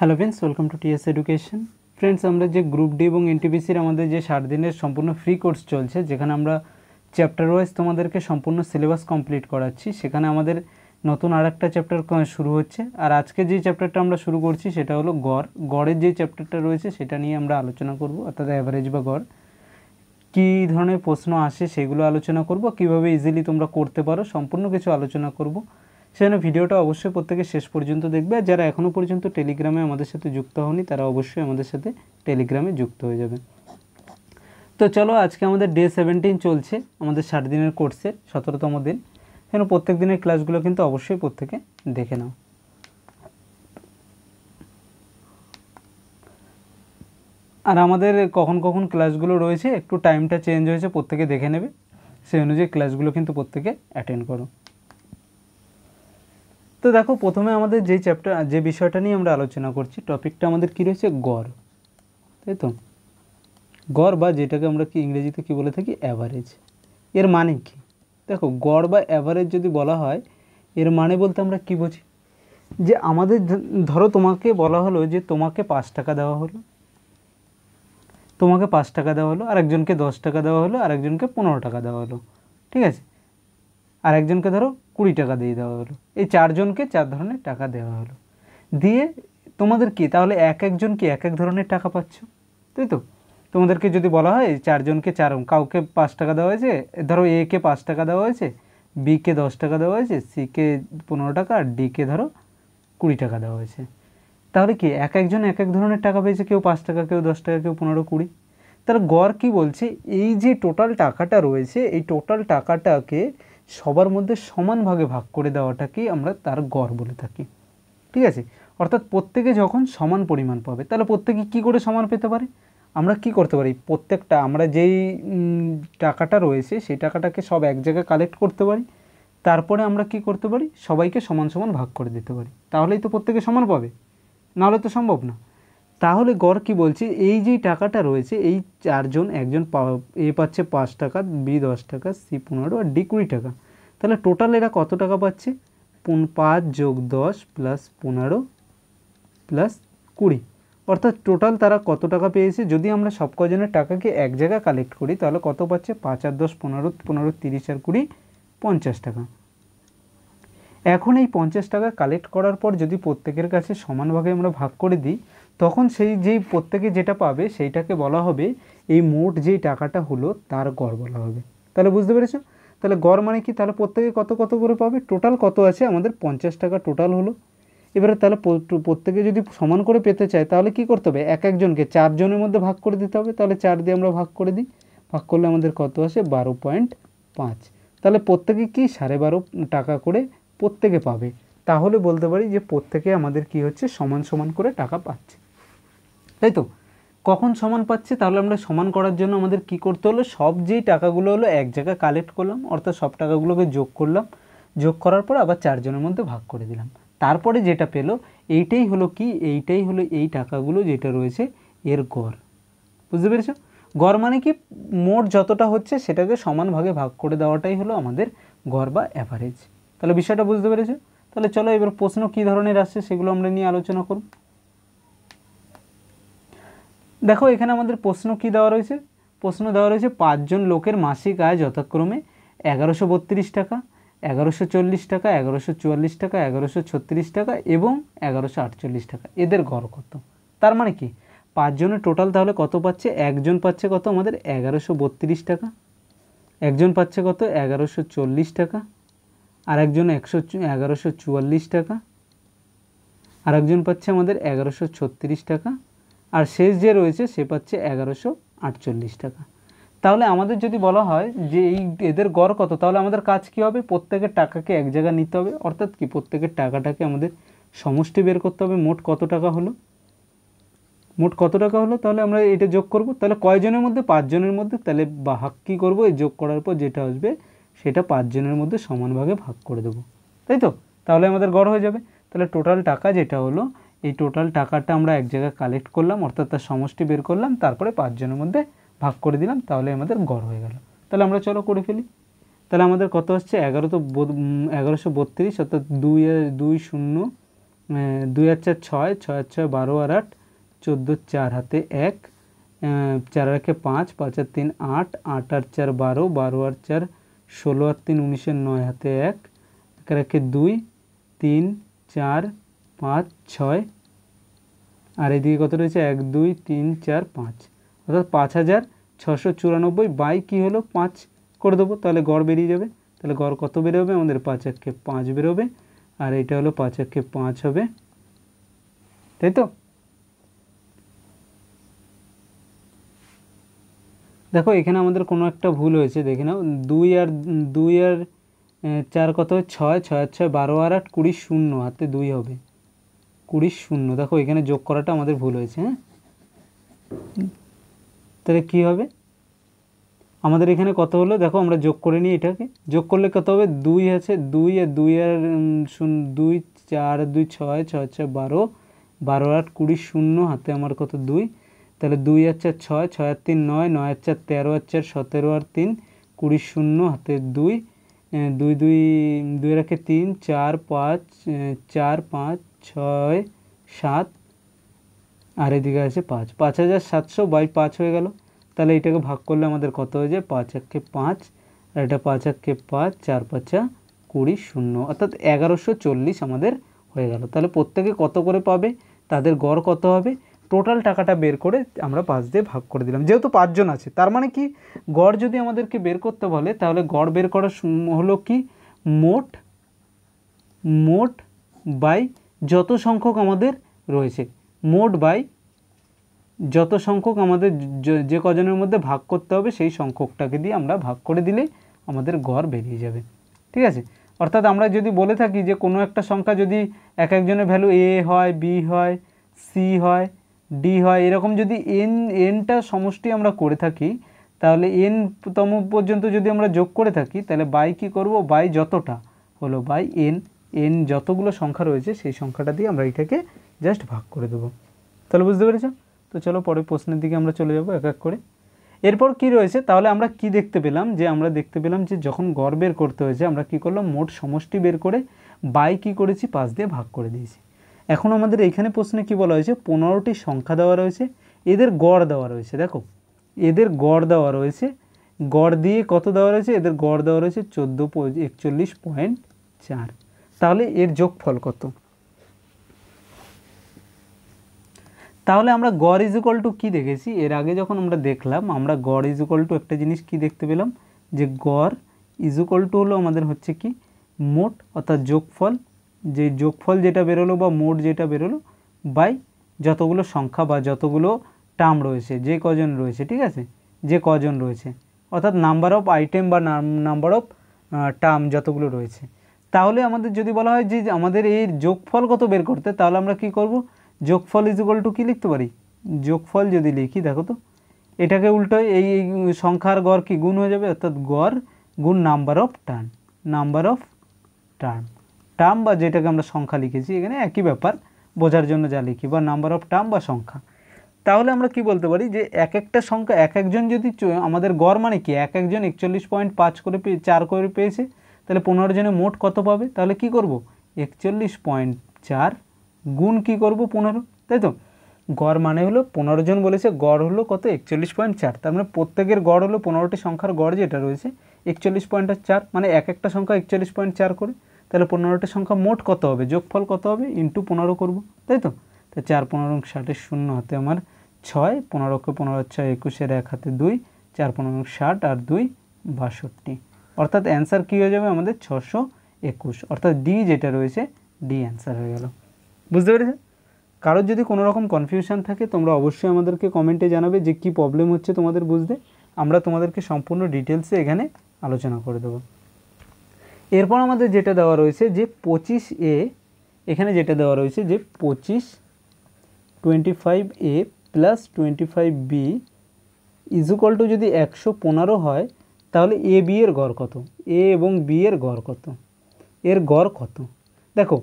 Hello friends welcome to TS education friends আমরা যে group D এবং এনটিপিসির আমাদের যে সাত দিনের সম্পূর্ণ ফ্রি কোর্স চলছে যেখানে আমরা চ্যাপ্টার ওয়াইজ তোমাদেরকে সম্পূর্ণ সিলেবাস কমপ্লিট করাচ্ছি সেখানে আমাদের নতুন আর একটা চ্যাপ্টার শুরু হচ্ছে আর আজকে যে চ্যাপ্টারটা আমরা শুরু করছি সেটা হলো গড় গড়ের যে চ্যাপ্টারটা রয়েছে সেটা নিয়ে আমরা আলোচনা করব অর্থাৎ অ্যাভারেজ বা গড় কী ধরনের প্রশ্ন আসে সেগুলো আলোচনা করব কিভাবে ইজিলি তোমরা করতে পারো সম্পূর্ণ কিছু আলোচনা করবো সেখানে ভিডিওটা অবশ্যই প্রত্যেকে শেষ পর্যন্ত দেখবে আর যারা এখনও পর্যন্ত টেলিগ্রামে আমাদের সাথে যুক্ত হওনি তারা অবশ্যই আমাদের সাথে টেলিগ্রামে যুক্ত হয়ে যাবে তো চলো আজকে আমাদের ডে সেভেন্টিন চলছে আমাদের ষাট দিনের কোর্সে সতেরোতম দিন সেখানে প্রত্যেক দিনের ক্লাসগুলো কিন্তু অবশ্যই প্রত্যেকে দেখে নাও আর আমাদের কখন কখন ক্লাসগুলো রয়েছে একটু টাইমটা চেঞ্জ হয়েছে প্রত্যেকে দেখে নেবে সেই অনুযায়ী ক্লাসগুলো কিন্তু প্রত্যেকে অ্যাটেন্ড করো তো দেখো প্রথমে আমাদের যে চ্যাপ্টার যে বিষয়টা নিয়ে আমরা আলোচনা করছি টপিকটা আমাদের কী রয়েছে গড় তাই তো গড় বা যেটাকে আমরা কি ইংরেজিতে কি বলে থাকি অ্যাভারেজ এর মানে কি দেখো গড় বা অ্যাভারেজ যদি বলা হয় এর মানে বলতে আমরা কি বুঝি যে আমাদের ধরো তোমাকে বলা হলো যে তোমাকে পাঁচ টাকা দেওয়া হলো তোমাকে পাঁচ টাকা দেওয়া হলো একজনকে দশ টাকা দেওয়া হলো আর একজনকে পনেরো টাকা দেওয়া হলো ঠিক আছে আর একজনকে ধরো কুড়ি টাকা দিয়ে দেওয়া হলো এই চারজনকে চার ধরনের টাকা দেওয়া হলো দিয়ে তোমাদের কি তাহলে এক একজন কি এক এক ধরনের টাকা পাচ্ছ তাই তো তোমাদেরকে যদি বলা হয় চারজনকে চার কাউকে পাঁচ টাকা দেওয়া হয়েছে ধরো এ কে পাঁচ টাকা দেওয়া হয়েছে বি কে দশ টাকা দেওয়া হয়েছে সি কে পনেরো টাকা আর ডি কে ধরো কুড়ি টাকা দেওয়া হয়েছে তাহলে কি এক একজন এক এক ধরনের টাকা পেয়েছে কেউ পাঁচ টাকা কেউ দশ টাকা কেউ পনেরো কুড়ি তাহলে গড় কি বলছে এই যে টোটাল টাকাটা রয়েছে এই টোটাল টাকাটাকে সবার মধ্যে সমানভাবে ভাগ করে দেওয়াটাকেই আমরা তার গড় বলে থাকি ঠিক আছে অর্থাৎ প্রত্যেকে যখন সমান পরিমাণ পাবে তাহলে প্রত্যেকে কি করে সমান পেতে পারে আমরা কি করতে পারি প্রত্যেকটা আমরা যেই টাকাটা রয়েছে সেই টাকাটাকে সব এক জায়গায় কালেক্ট করতে পারি তারপরে আমরা কি করতে পারি সবাইকে সমান সমান ভাগ করে দিতে পারি তাহলেই তো প্রত্যেকে সমান পাবে নাহলে তো সম্ভব না তাহলে গড় কি বলছে এই যে টাকাটা রয়েছে এই চারজন একজন এ পাচ্ছে পাঁচ টাকা বি দশ টাকা সি পনেরো আর ডি কুড়ি টাকা তাহলে টোটাল এরা কত টাকা পাচ্ছে পাঁচ যোগ দশ প্লাস পনেরো প্লাস কুড়ি অর্থাৎ টোটাল তারা কত টাকা পেয়েছে যদি আমরা সব কজনের টাকাকে এক জায়গায় কালেক্ট করি তাহলে কত পাচ্ছে পাঁচ আর দশ পনেরো পনেরো তিরিশ আর কুড়ি পঞ্চাশ টাকা এখন এই পঞ্চাশ টাকা কালেক্ট করার পর যদি প্রত্যেকের কাছে সমানভাবে আমরা ভাগ করে দিই তখন সেই যেই প্রত্যেকে যেটা পাবে সেইটাকে বলা হবে এই মোট যেই টাকাটা হলো তার গড় বলা হবে তাহলে বুঝতে পেরেছো তাহলে গড় মানে কি তাহলে প্রত্যেকে কত কত করে পাবে টোটাল কত আছে আমাদের পঞ্চাশ টাকা টোটাল হলো এবারে তাহলে প্রত্যেকে যদি সমান করে পেতে চায় তাহলে কি করতে হবে এক একজনকে চারজনের মধ্যে ভাগ করে দিতে হবে তাহলে চার দিয়ে আমরা ভাগ করে দিই ভাগ করলে আমাদের কত আসে বারো পয়েন্ট পাঁচ তাহলে প্রত্যেকে কি সাড়ে বারো টাকা করে প্রত্যেকে পাবে তাহলে বলতে পারি যে প্রত্যেকে আমাদের কি হচ্ছে সমান সমান করে টাকা পাচ্ছে তাই তো কখন সমান পাচ্ছে তাহলে আমরা সমান করার জন্য আমাদের কি করতে হলো সব যেই টাকাগুলো হলো এক জায়গায় কালেক্ট করলাম অর্থাৎ সব টাকাগুলোকে যোগ করলাম যোগ করার পর আবার চারজনের মধ্যে ভাগ করে দিলাম তারপরে যেটা পেলো এইটাই হলো কি এইটাই হলো এই টাকাগুলো যেটা রয়েছে এর গড় বুঝতে পেরেছো গড় মানে কি মোট যতটা হচ্ছে সেটাকে সমান ভাগে ভাগ করে দেওয়াটাই হলো আমাদের গড় বা অ্যাভারেজ তাহলে বিষয়টা বুঝতে পেরেছো তাহলে চলো এবার প্রশ্ন কী ধরনের আসছে সেগুলো আমরা নিয়ে আলোচনা করব দেখো এখানে আমাদের প্রশ্ন কি দেওয়া রয়েছে প্রশ্ন দেওয়া রয়েছে পাঁচজন লোকের মাসিক আয় যথাক্রমে এগারোশো বত্রিশ টাকা এগারোশো চল্লিশ টাকা এগারোশো চুয়াল্লিশ টাকা এগারোশো ছত্রিশ টাকা এবং এগারোশো আটচল্লিশ টাকা এদের গড় কত তার মানে কি পাঁচজনের টোটাল তাহলে কত পাচ্ছে একজন পাচ্ছে কত আমাদের এগারোশো বত্রিশ টাকা একজন পাচ্ছে কত এগারোশো চল্লিশ টাকা আর একজন একশো এগারোশো চুয়াল্লিশ টাকা আর একজন পাচ্ছে আমাদের এগারোশো ছত্রিশ টাকা আর শেষ যে রয়েছে সে পাচ্ছে এগারোশো আটচল্লিশ টাকা তাহলে আমাদের যদি বলা হয় যে এই এদের গড় কত তাহলে আমাদের কাজ কি হবে প্রত্যেকের টাকাকে এক জায়গায় নিতে হবে অর্থাৎ কি প্রত্যেকের টাকাটাকে আমাদের সমষ্টি বের করতে হবে মোট কত টাকা হলো মোট কত টাকা হলো তাহলে আমরা এটা যোগ করব তাহলে কয়জনের মধ্যে পাঁচজনের মধ্যে তাহলে ভাগ কী করবো এই যোগ করার পর যেটা আসবে সেটা পাঁচজনের মধ্যে সমানভাবে ভাগ করে দেবো তাই তো তাহলে আমাদের গড় হয়ে যাবে তাহলে টোটাল টাকা যেটা হলো এই টোটাল টাকাটা আমরা এক জায়গায় কালেক্ট করলাম অর্থাৎ তার সমষ্টি বের করলাম তারপরে পাঁচজনের মধ্যে ভাগ করে দিলাম তাহলে আমাদের গড় হয়ে গেল তাহলে আমরা চলো করে ফেলি তাহলে আমাদের কত হচ্ছে এগারো তো এগারোশো বত্রিশ অর্থাৎ দুই দুই শূন্য দুই আর চার ছয় ছয় আর ছয় বারো আর আট চোদ্দো চার হাতে এক চার আর পাঁচ পাঁচ আর তিন আট আট আর চার বারো বারো আর চার ষোলো আর তিন উনিশের নয় হাতে এক এক আর দুই তিন চার পাঁচ ছয় আর এদিকে কত রয়েছে এক দুই তিন চার পাঁচ অর্থাৎ পাঁচ হাজার ছশো চুরানব্বই বাই কী হলো পাঁচ করে দেবো তাহলে গড় বেরিয়ে যাবে তাহলে গড় কত বেরোবে আমাদের পাঁচ একে পাঁচ বেরোবে আর এটা হলো পাঁচ একে পাঁচ হবে তাই তো দেখো এখানে আমাদের কোনো একটা ভুল হয়েছে দেখে নাও দুই আর দুই আর চার কত ছয় ছয় ছয় বারো আর আট কুড়ি শূন্য হাতে দুই হবে কুড়ি শূন্য দেখো এখানে যোগ করাটা আমাদের ভুল হয়েছে হ্যাঁ তাহলে কী হবে আমাদের এখানে কত হলো দেখো আমরা যোগ করে নিই এটাকে যোগ করলে কত হবে দুই আছে দুই আর দুই আর শূন্য দুই চার দুই ছয় ছয় ছয় বারো বারো আট কুড়ি শূন্য হাতে আমার কত দুই তাহলে দুই আর চার ছয় ছয় আর তিন নয় নয় আর চার তেরো আর চার সতেরো আর তিন কুড়ি শূন্য হাতে দুই দুই দুই দুই রাখে তিন চার পাঁচ চার পাঁচ ছয় সাত আর এদিকে আছে পাঁচ পাঁচ হাজার সাতশো বাই পাঁচ হয়ে গেল তাহলে এটাকে ভাগ করলে আমাদের কত হয়ে যায় পাঁচ একে পাঁচ আর এটা পাঁচ একে পাঁচ চার পাঁচা কুড়ি শূন্য অর্থাৎ এগারোশো চল্লিশ আমাদের হয়ে গেল তাহলে প্রত্যেকে কত করে পাবে তাদের গড় কত হবে টোটাল টাকাটা বের করে আমরা পাঁচ দিয়ে ভাগ করে দিলাম যেহেতু পাঁচজন আছে তার মানে কি গড় যদি আমাদেরকে বের করতে বলে তাহলে গড় বের করার হলো কি মোট মোট বাই যত সংখ্যক আমাদের রয়েছে মোট বাই যত সংখ্যক আমাদের যে কজনের মধ্যে ভাগ করতে হবে সেই সংখ্যকটাকে দিয়ে আমরা ভাগ করে দিলে আমাদের গড় বেরিয়ে যাবে ঠিক আছে অর্থাৎ আমরা যদি বলে থাকি যে কোনো একটা সংখ্যা যদি এক একজনের ভ্যালু এ হয় বি হয় সি হয় ডি হয় এরকম যদি এন এনটা সমষ্টি আমরা করে থাকি তাহলে এন তম পর্যন্ত যদি আমরা যোগ করে থাকি তাহলে বাই কী করব বাই যতটা হলো বাই এন এন যতগুলো সংখ্যা রয়েছে সেই সংখ্যাটা দিয়ে আমরা এটাকে জাস্ট ভাগ করে দেবো তাহলে বুঝতে পেরেছ তো চলো পরে প্রশ্নের দিকে আমরা চলে যাব এক এক করে এরপর কি রয়েছে তাহলে আমরা কি দেখতে পেলাম যে আমরা দেখতে পেলাম যে যখন গড় বের করতে হয়েছে আমরা কি করলাম মোট সমষ্টি বের করে বাই কি করেছি পাঁচ দিয়ে ভাগ করে দিয়েছি এখন আমাদের এখানে প্রশ্নে কি বলা হয়েছে পনেরোটি সংখ্যা দেওয়া রয়েছে এদের গড় দেওয়া রয়েছে দেখো এদের গড় দেওয়া রয়েছে গড় দিয়ে কত দেওয়া রয়েছে এদের গড় দেওয়া রয়েছে চোদ্দো একচল্লিশ পয়েন্ট চার তাহলে এর যোগফল কত তাহলে আমরা গড় ইজুকল টু কী দেখেছি এর আগে যখন আমরা দেখলাম আমরা গড় ইজুকল টু একটা জিনিস কি দেখতে পেলাম যে গড় ইজুকল টু হলো আমাদের হচ্ছে কি মোট অর্থাৎ যোগফল যে যোগফল যেটা বেরোলো বা মোট যেটা বেরোলো বাই যতগুলো সংখ্যা বা যতগুলো টার্ম রয়েছে যে কজন রয়েছে ঠিক আছে যে কজন রয়েছে অর্থাৎ নাম্বার অফ আইটেম বা নাম্বার অফ টার্ম যতগুলো রয়েছে তাহলে আমাদের যদি বলা হয় যে আমাদের এই যোগফল কত বের করতে তাহলে আমরা কি করব যোগফল ইজ ইকুয়াল টু কী লিখতে পারি যোগফল যদি লিখি দেখো তো এটাকে উল্টো এই সংখ্যার গড় কি গুণ হয়ে যাবে অর্থাৎ গড় গুণ number of turn number of term term বা যেটাকে আমরা সংখ্যা লিখেছি এখানে একই ব্যাপার বোঝার জন্য যা লিখি বা নাম্বার অফ টার্ম বা সংখ্যা তাহলে আমরা কি বলতে পারি যে এক একটা সংখ্যা এক একজন যদি আমাদের গড় মানে কি এক একজন একচল্লিশ পয়েন্ট পাঁচ করে পেয়ে চার করে পেয়েছে তাহলে পনেরো জনে মোট কত পাবে তাহলে কি করব একচল্লিশ পয়েন্ট চার গুণ কী করব পনেরো তাই তো গড় মানে হলো পনেরো জন বলেছে গড় হলো কত একচল্লিশ পয়েন্ট চার তার মানে প্রত্যেকের গড় হলো পনেরোটি সংখ্যার গড় যেটা রয়েছে একচল্লিশ পয়েন্ট চার মানে এক একটা সংখ্যা একচল্লিশ পয়েন্ট চার করে তাহলে পনেরোটি সংখ্যা মোট কত হবে যোগফল কত হবে ইন্টু পনেরো করবো তাই তো তাই চার পনেরো ষাটের শূন্য হাতে আমার ছয় পনেরোকে পনেরো ছয় একুশের এক হাতে দুই চার পনেরো ষাট আর দুই বাষট্টি অর্থাৎ অ্যান্সার কী হয়ে যাবে আমাদের ছশো একুশ অর্থাৎ ডি যেটা রয়েছে ডি অ্যান্সার হয়ে গেল বুঝতে পেরেছে কারোর যদি কোনো রকম কনফিউশন থাকে তোমরা অবশ্যই আমাদেরকে কমেন্টে জানাবে যে কি প্রবলেম হচ্ছে তোমাদের বুঝতে আমরা তোমাদেরকে সম্পূর্ণ ডিটেলসে এখানে আলোচনা করে দেবো এরপর আমাদের যেটা দেওয়া রয়েছে যে পঁচিশ এ এখানে যেটা দেওয়া রয়েছে যে পঁচিশ twenty five A plus twenty five B equal to যদি একশো পনেরো হয় তাহলে এ বি এর গড় কত এ এবং বি এর গড় কত এর গড় কত দেখো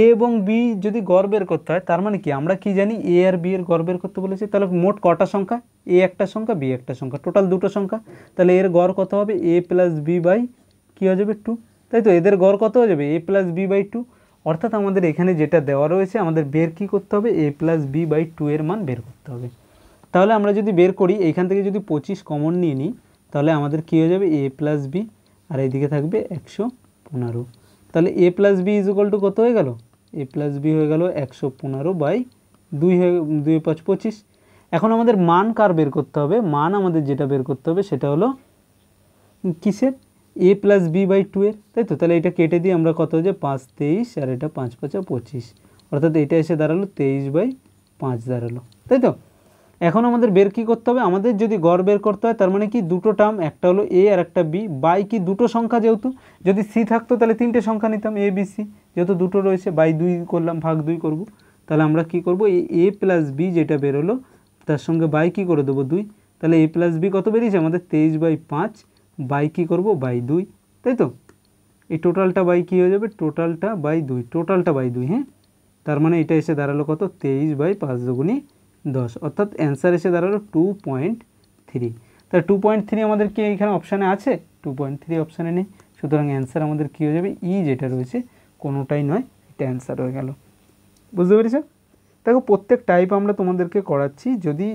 এ এবং বি যদি গড় বের করতে হয় তার মানে কি আমরা কি জানি এ আর বি এর গড় বের করতে বলেছি তাহলে মোট কটা সংখ্যা এ একটা সংখ্যা বি একটা সংখ্যা টোটাল দুটো সংখ্যা তাহলে এর গড় কত হবে এ প্লাস বি বাই কী হয়ে যাবে টু তাই তো এদের গড় কত হয়ে যাবে A plus B by two অর্থাৎ আমাদের এখানে যেটা দেওয়া রয়েছে আমাদের বের কী করতে হবে A plus B by two এর মান বের করতে হবে তাহলে আমরা যদি বের করি এইখান থেকে যদি পঁচিশ কমন নিয়ে নিই তাহলে আমাদের কী হয়ে যাবে এ প্লাস বি আর এইদিকে থাকবে একশো পনেরো তাহলে A plus B is equal to কত হয়ে গেল এ প্লাস বি হয়ে গেল একশো পনেরো বাই দুই হয়ে দুই পাঁচ পঁচিশ এখন আমাদের মান কার বের করতে হবে মান আমাদের যেটা বের করতে হবে সেটা হলো কিসের A plus B by two এর তাই তো তাহলে এটা কেটে দিয়ে আমরা কত যে পাঁচ তেইশ আর এটা পাঁচ পাঁচ পঁচিশ অর্থাৎ এটা এসে দাঁড়ালো তেইশ বাই পাঁচ দাঁড়ালো তাই তো এখন আমাদের বের কী করতে হবে আমাদের যদি গড় বের করতে হয় তার মানে কি দুটো টার্ম একটা হলো এ আর একটা বি বাই কি দুটো সংখ্যা যেহেতু যদি সি থাকতো তাহলে তিনটে সংখ্যা নিতাম এ বি সি যেহেতু দুটো রয়েছে বাই দুই করলাম ভাগ দুই করব তাহলে আমরা কি করব এই এ প্লাস বি যেটা বেরোলো তার সঙ্গে বাই কি করে দেবো দুই তাহলে এ প্লাস বি কত বেরিয়েছে আমাদের তেইশ বাই পাঁচ বাই কী করবো বাই দুই তাই তো এই টোটালটা বাই কী হয়ে যাবে টোটালটা বাই দুই টোটালটা বাই দুই হ্যাঁ তার মানে এটা এসে দাঁড়ালো কত তেইশ বাই পাঁচ দুগুণী দশ অর্থাৎ অ্যান্সার এসে দাঁড়ালো টু পয়েন্ট থ্রি তাহলে টু পয়েন্ট থ্রি আমাদের কি এখানে অপশানে আছে টু পয়েন্ট থ্রি অপশানে নেই সুতরাং অ্যান্সার আমাদের কী হয়ে যাবে ই e যেটা রয়েছে কোনোটাই নয় এটা অ্যান্সার হয়ে গেল বুঝতে পেরেছ দেখো প্রত্যেক টাইপ আমরা তোমাদেরকে করাচ্ছি যদি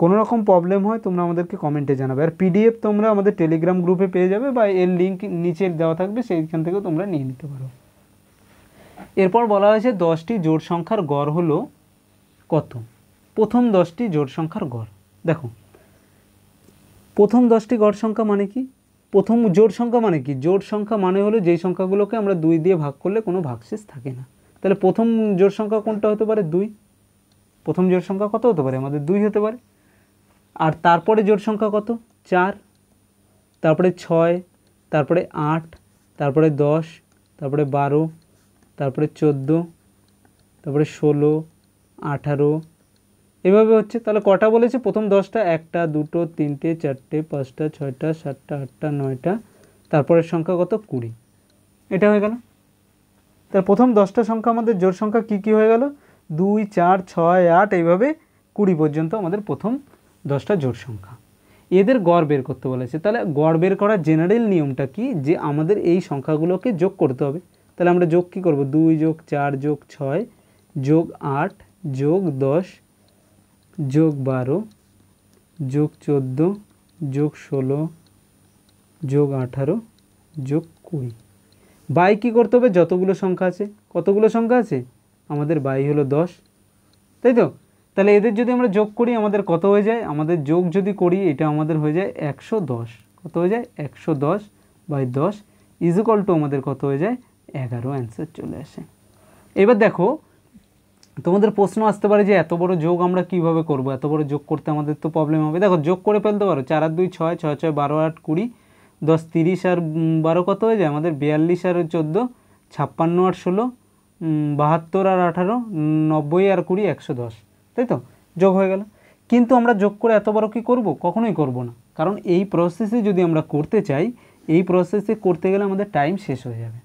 কোনো রকম প্রবলেম হয় তোমরা আমাদেরকে কমেন্টে জানাবে আর পিডিএফ তোমরা আমাদের টেলিগ্রাম গ্রুপে পেয়ে যাবে বা এর লিঙ্ক নিচের দেওয়া থাকবে সেইখান থেকেও তোমরা নিয়ে নিতে পারো এরপর বলা হয়েছে দশটি জোড় সংখ্যার গড় হলো কত প্রথম দশটি জোড় সংখ্যার গড় দেখো প্রথম দশটি গড় সংখ্যা মানে কি প্রথম জোড় সংখ্যা মানে কি জোড় সংখ্যা মানে হলো যেই সংখ্যাগুলোকে আমরা দুই দিয়ে ভাগ করলে কোনো ভাগশেষ থাকে না তাহলে প্রথম জোড় সংখ্যা কোনটা হতে পারে দুই প্রথম জোড় সংখ্যা কত হতে পারে আমাদের দুই হতে পারে আর তারপরে জোড় সংখ্যা কত চার তারপরে ছয় তারপরে আট তারপরে দশ তারপরে বারো তারপরে চোদ্দো তারপরে ষোলো আঠারো এভাবে হচ্ছে তাহলে কটা বলেছে প্রথম দশটা একটা দুটো তিনটে চারটে পাঁচটা ছয়টা সাতটা আটটা নয়টা তারপরের সংখ্যা কত কুড়ি এটা হয়ে গেল তার প্রথম দশটা সংখ্যা আমাদের জোর সংখ্যা কি কি হয়ে গেল দুই চার ছয় আট এইভাবে কুড়ি পর্যন্ত আমাদের প্রথম দশটা জোর সংখ্যা এদের গড় বের করতে বলেছে তাহলে গড় বের করার জেনারেল নিয়মটা কি যে আমাদের এই সংখ্যাগুলোকে যোগ করতে হবে তাহলে আমরা যোগ কী করব দুই যোগ চার যোগ ছয় যোগ আট যোগ দশ যোগ বারো যোগ চোদ্দো যোগ ষোলো যোগ আঠারো যোগ কুড়ি বাই কী করতে হবে যতগুলো সংখ্যা আছে কতগুলো সংখ্যা আছে আমাদের বাই হলো দশ তাই তো তাহলে এদের যদি আমরা যোগ করি আমাদের কত হয়ে যায় আমাদের যোগ যদি করি এটা আমাদের হয়ে যায় একশো দশ কত হয়ে যায় একশো দশ বাই দশ ইজিকল টু আমাদের কত হয়ে যায় এগারো অ্যান্সার চলে আসে এবার দেখো তোমাদের প্রশ্ন আসতে পারে যে এত বড় যোগ আমরা কিভাবে করব এত বড় যোগ করতে আমাদের তো প্রবলেম হবে দেখো যোগ করে ফেলতে পারো চার আর দুই ছয় ছয় ছয় বারো আট কুড়ি দশ তিরিশ আর বারো কত হয়ে যায় আমাদের বিয়াল্লিশ আর চোদ্দো ছাপ্পান্ন আর ষোলো বাহাত্তর আর আঠারো নব্বই আর কুড়ি একশো দশ তাই তো যোগ হয়ে গেল কিন্তু আমরা যোগ করে এত বড় কী করব কখনোই করব না কারণ এই প্রসেসে যদি আমরা করতে চাই এই প্রসেসে করতে গেলে আমাদের টাইম শেষ হয়ে যাবে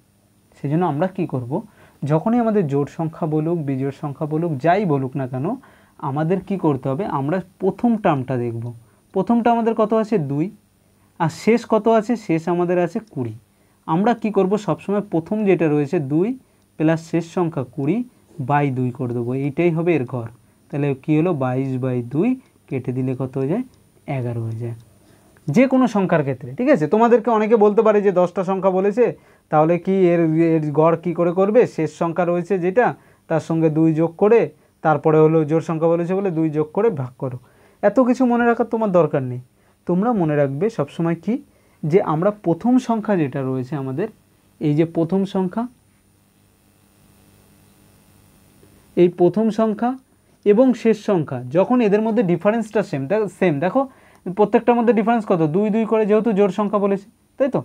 সেজন্য আমরা কি করব যখনই আমাদের জোট সংখ্যা বলুক বিজোড় সংখ্যা বলুক যাই বলুক না কেন আমাদের কি করতে হবে আমরা প্রথম টার্মটা দেখব প্রথমটা আমাদের কত আছে দুই আর শেষ কত আছে শেষ আমাদের আছে কুড়ি আমরা কি করব সবসময় প্রথম যেটা রয়েছে দুই প্লাস শেষ সংখ্যা কুড়ি বাই দুই করে দেবো এইটাই হবে এর ঘর তাহলে কি হলো বাইশ বাই দুই কেটে দিলে কত হয়ে যায় এগারো হয়ে যায় যে কোনো সংখ্যার ক্ষেত্রে ঠিক আছে তোমাদেরকে অনেকে বলতে পারে যে দশটা সংখ্যা বলেছে তাহলে কি এর এর গড় কী করে করবে শেষ সংখ্যা রয়েছে যেটা তার সঙ্গে দুই যোগ করে তারপরে হলো জোর সংখ্যা বলেছে বলে দুই যোগ করে ভাগ করো এত কিছু মনে রাখার তোমার দরকার নেই তোমরা মনে রাখবে সবসময় কি যে আমরা প্রথম সংখ্যা যেটা রয়েছে আমাদের এই যে প্রথম সংখ্যা এই প্রথম সংখ্যা এবং শেষ সংখ্যা যখন এদের মধ্যে ডিফারেন্সটা সেম সেম দেখো প্রত্যেকটার মধ্যে ডিফারেন্স কত দুই দুই করে যেহেতু জোর সংখ্যা বলেছে তাই তো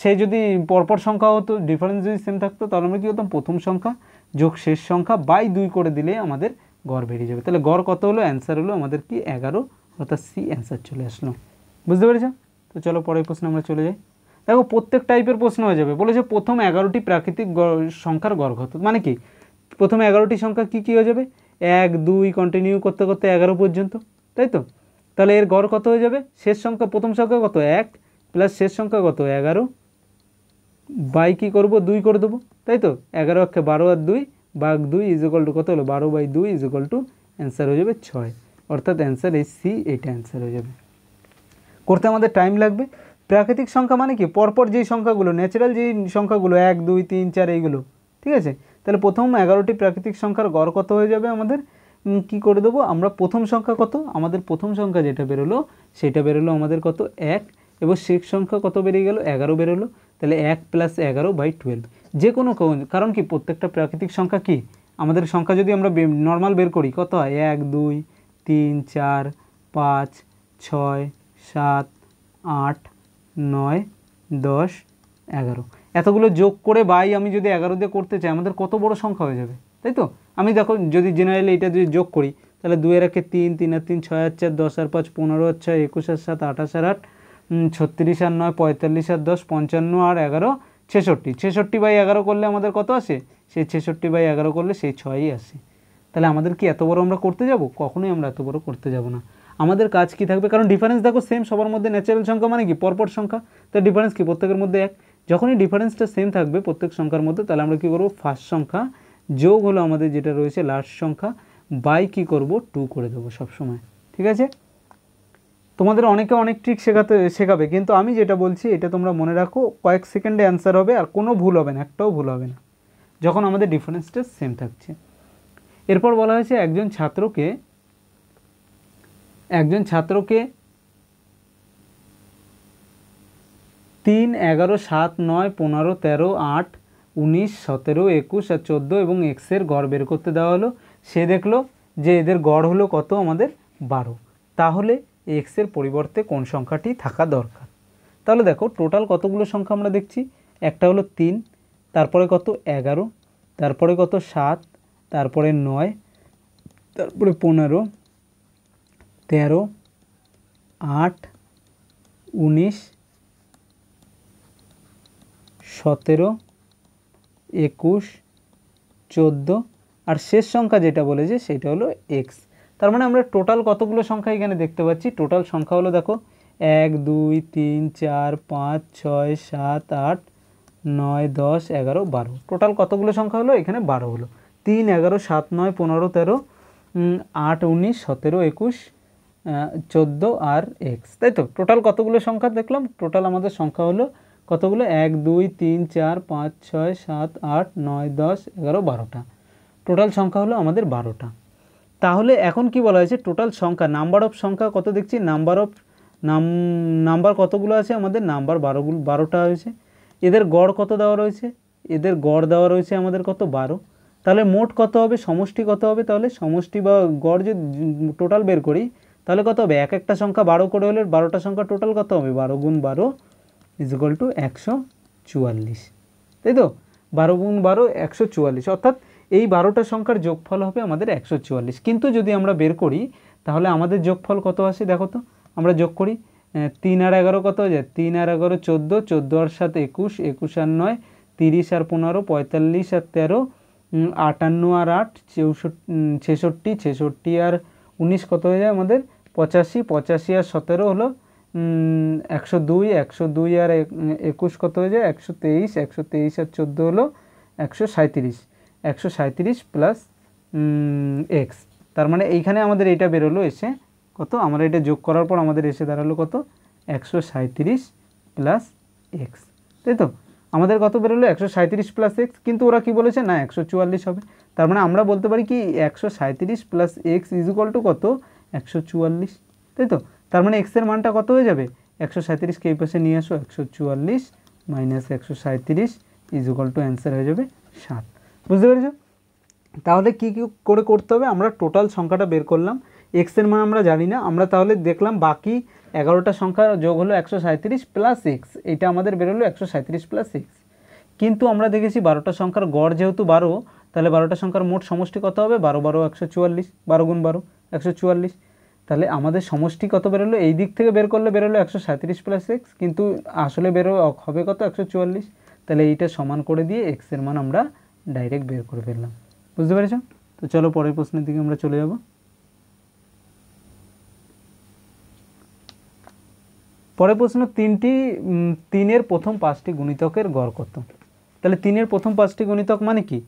সে যদি পরপর সংখ্যা হতো ডিফারেন্স যদি সেম থাকতো তাহলে আমরা কী করতাম প্রথম সংখ্যা যোগ শেষ সংখ্যা বাই দুই করে দিলে আমাদের গড় বেরিয়ে যাবে তাহলে গড় কত হলো অ্যান্সার হলো আমাদের কি এগারো অর্থাৎ সি অ্যান্সার চলে আসলো বুঝতে পেরেছ তো চলো পরের প্রশ্ন আমরা চলে যাই দেখো প্রত্যেক টাইপের প্রশ্ন হয়ে যাবে বলেছে প্রথম এগারোটি প্রাকৃতিক সংখ্যার গড় গর্ঘত মানে কি প্রথম এগারোটি সংখ্যা কী কী হয়ে যাবে এক দুই কন্টিনিউ করতে করতে এগারো পর্যন্ত তাই তো তাহলে এর গড় কত হয়ে যাবে শেষ সংখ্যা প্রথম সংখ্যা কত এক প্লাস শেষ সংখ্যা কত এগারো বাই কী করবো দুই করে দেবো তাই তো এগারো অক্ষে বারো আর দুই বাঘ দুই ইজিকল টু কত হলো বারো বাই দুই ইজিকল টু অ্যান্সার হয়ে যাবে ছয় অর্থাৎ অ্যান্সার এই সি এইটা অ্যান্সার হয়ে যাবে করতে আমাদের টাইম লাগবে প্রাকৃতিক সংখ্যা মানে কি পরপর যেই সংখ্যাগুলো ন্যাচারাল যেই সংখ্যাগুলো এক দুই তিন চার এইগুলো ঠিক আছে তাহলে প্রথম এগারোটি প্রাকৃতিক সংখ্যার গড় কত হয়ে যাবে আমাদের কি করে দেবো আমরা প্রথম সংখ্যা কত আমাদের প্রথম সংখ্যা যেটা বেরোলো সেটা বেরোলো আমাদের কত এক এবং শেষ সংখ্যা কত বেরিয়ে গেল এগারো বেরোলো তাহলে এক প্লাস এগারো বাই টুয়েলভ যে কোনো কারণ কি প্রত্যেকটা প্রাকৃতিক সংখ্যা কি আমাদের সংখ্যা যদি আমরা নর্মাল বের করি কত হয় এক দুই তিন চার পাঁচ ছয় সাত আট নয় দশ এগারো এতগুলো যোগ করে বাই আমি যদি এগারো দিয়ে করতে চাই আমাদের কত বড় সংখ্যা হয়ে যাবে তাই তো আমি দেখো যদি জেনারেলি এটা যদি যোগ করি তাহলে দুয়ের একে তিন তিন আর তিন ছয় আর চার দশ আর পাঁচ পনেরো আর ছয় একুশ আর সাত আঠাশ আর আট ছত্রিশ আর নয় পঁয়তাল্লিশ আর দশ পঞ্চান্ন আর এগারো ছেষট্টি ছেষট্টি বাই এগারো করলে আমাদের কত আসে সেই ছেষট্টি বাই এগারো করলে সেই ছয়ই আসে তাহলে আমাদের কি এত বড় আমরা করতে যাব কখনোই আমরা এত বড় করতে যাব না আমাদের কাজ কি থাকবে কারণ ডিফারেন্স দেখো সেম সবার মধ্যে ন্যাচারাল সংখ্যা মানে কি পরপর সংখ্যা তার ডিফারেন্স কি প্রত্যেকের মধ্যে এক যখনই ডিফারেন্সটা সেম থাকবে প্রত্যেক সংখ্যার মধ্যে তাহলে আমরা কী করবো ফার্স্ট সংখ্যা যোগ হলো আমাদের যেটা রয়েছে লাস্ট সংখ্যা বাই কী করবো টু করে দেবো সবসময় ঠিক আছে তোমাদের অনেকে অনেক ট্রিক শেখাতে শেখাবে কিন্তু আমি যেটা বলছি এটা তোমরা মনে রাখো কয়েক সেকেন্ডে অ্যান্সার হবে আর কোনো ভুল হবে না একটাও ভুল হবে না যখন আমাদের ডিফারেন্সটা সেম থাকছে এরপর বলা হয়েছে একজন ছাত্রকে একজন ছাত্রকে তিন এগারো সাত নয় পনেরো তেরো আট উনিশ সতেরো একুশ আর চোদ্দো এবং এক্সের গড় বের করতে দেওয়া হলো সে দেখলো যে এদের গড় হলো কত আমাদের বারো তাহলে এক্সের পরিবর্তে কোন সংখ্যাটি থাকা দরকার তাহলে দেখো টোটাল কতগুলো সংখ্যা আমরা দেখছি একটা হলো তিন তারপরে কত এগারো তারপরে কত সাত তারপরে নয় তারপরে পনেরো তেরো আট উনিশ সতেরো একুশ চোদ্দো আর শেষ সংখ্যা যেটা বলেছে সেটা হলো এক্স তার মানে আমরা টোটাল কতগুলো সংখ্যা এখানে দেখতে পাচ্ছি টোটাল সংখ্যা হলো দেখো এক দুই তিন চার পাঁচ ছয় সাত আট নয় দশ এগারো বারো টোটাল কতগুলো সংখ্যা হলো এখানে বারো হলো তিন এগারো সাত নয় পনেরো তেরো আট উনিশ সতেরো একুশ চোদ্দো আর এক্স তাই তো টোটাল কতগুলো সংখ্যা দেখলাম টোটাল আমাদের সংখ্যা হলো কতগুলো এক দুই তিন চার পাঁচ ছয় সাত আট নয় দশ এগারো বারোটা টোটাল সংখ্যা হলো আমাদের বারোটা তাহলে এখন কি বলা হয়েছে টোটাল সংখ্যা নাম্বার অফ সংখ্যা কত দেখছি নাম্বার অফ নাম নাম্বার কতগুলো আছে আমাদের নাম্বার বারোগুলো বারোটা হয়েছে এদের গড় কত দেওয়া রয়েছে এদের গড় দেওয়া রয়েছে আমাদের কত বারো তাহলে মোট কত হবে সমষ্টি কত হবে তাহলে সমষ্টি বা গড় যদি টোটাল বের করি তাহলে কত হবে এক একটা সংখ্যা বারো করে হলে বারোটা সংখ্যা টোটাল কত হবে বারো গুণ বারো ইজ ইকাল টু একশো চুয়াল্লিশ তাই তো বারো গুণ বারো একশো চুয়াল্লিশ অর্থাৎ এই বারোটা সংখ্যার যোগফল হবে আমাদের একশো চুয়াল্লিশ কিন্তু যদি আমরা বের করি তাহলে আমাদের যোগফল কত আসে দেখো তো আমরা যোগ করি তিন আর এগারো কত হয়ে যায় তিন আর এগারো চোদ্দো চোদ্দো আর সাত একুশ একুশ আর নয় তিরিশ আর পনেরো পঁয়তাল্লিশ আর তেরো আটান্ন আর আট চৌষট্টি ছেষট্টি ছেষট্টি আর উনিশ কত হয়ে যায় আমাদের পঁচাশি পঁচাশি আর সতেরো হলো একশো দুই একশো দুই আর একুশ কত হয়ে যায় একশো তেইশ একশো তেইশ আর চোদ্দো হলো একশো সাঁত্রিশ একশো সাঁত্রিশ প্লাস এক্স তার মানে এইখানে আমাদের এইটা বেরোলো এসে কত আমরা এটা যোগ করার পর আমাদের এসে দাঁড়ালো কত একশো সাঁত্রিশ প্লাস এক্স তাই তো আমাদের কত বেরোলো একশো সাঁত্রিশ প্লাস এক্স কিন্তু ওরা কি বলেছে না একশো চুয়াল্লিশ হবে তার মানে আমরা বলতে পারি কি একশো সাঁত্রিশ প্লাস এক্স ইজুকাল টু কত একশো চুয়াল্লিশ তাই তো তার মানে এক্সের মানটা কত হয়ে যাবে একশো সাঁত্রিশকে এই পাশে নিয়ে আসো একশো চুয়াল্লিশ মাইনাস একশো সাঁত্রিশ ইজুকাল টু অ্যান্সার হয়ে যাবে সাত বুঝতে পেরেছো তাহলে কি কী করে করতে হবে আমরা টোটাল সংখ্যাটা বের করলাম এক্সের মান আমরা জানি না আমরা তাহলে দেখলাম বাকি এগারোটা সংখ্যা যোগ হলো একশো সাঁত্রিশ প্লাস এক্স এটা আমাদের বেরোলো একশো সাঁত্রিশ প্লাস এক্স কিন্তু আমরা দেখেছি বারোটা সংখ্যার গড় যেহেতু বারো তাহলে বারোটা সংখ্যার মোট সমষ্টি কত হবে বারো বারো একশো চুয়াল্লিশ বারো গুণ বারো একশো চুয়াল্লিশ তাহলে আমাদের সমষ্টি কত বেরোলো এই দিক থেকে বের করলে বেরোলো একশো সাঁত্রিশ প্লাস এক্স কিন্তু আসলে বেরো হবে কত একশো চুয়াল্লিশ তাহলে এইটা সমান করে দিয়ে এক্সের মান আমরা ডাইরেক্ট বের করে ফেললাম বুঝতে পেরেছ তো চলো পরের প্রশ্নের দিকে আমরা চলে যাব পরের প্রশ্ন তিনটি তিনের প্রথম পাঁচটি গুণিতকের গড় কত তাহলে তিনের প্রথম পাঁচটি গুণিতক মানে কি